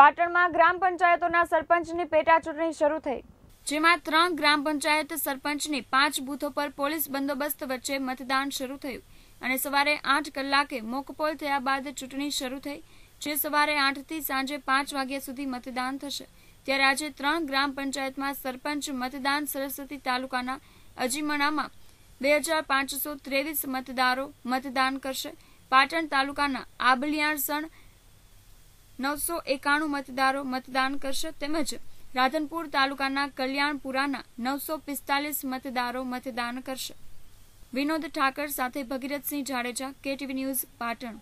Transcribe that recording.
પાટણમાં ગ્રામ પંચાયતોના સરપંચની પેટા ચૂંટણી શરૂ થઈ જેમાં ત્રણ ગ્રામ પંચાયત સરપંચની પાંચ બૂથો પર પોલીસ બંદોબસ્ત વચ્ચે મતદાન શરૂ થયું અને સવારે આઠ કલાકે મોકપોલ થયા બાદ ચૂંટણી શરૂ થઈ જે સવારે આઠથી સાંજે પાંચ વાગ્યા સુધી મતદાન થશે ત્યારે આજે ત્રણ ગ્રામ પંચાયતમાં સરપંચ મતદાન સરસ્વતી તાલુકાના અજીમણામાં બે હજાર પાંચસો ત્રેવીસ મતદારો મતદાન કરશે પાટણ તાલુકાના આબલિયાણસણ નવસો એકાણું મતદારો મતદાન કરશે તેમજ રાધનપુર તાલુકાના કલ્યાણપુરાના નવસો પિસ્તાલીસ મતદારો મતદાન કરશે વિનોદ ઠાકર સાથે ભગીરથસિંહ જાડેજા કેટીવી ન્યૂઝ પાટણ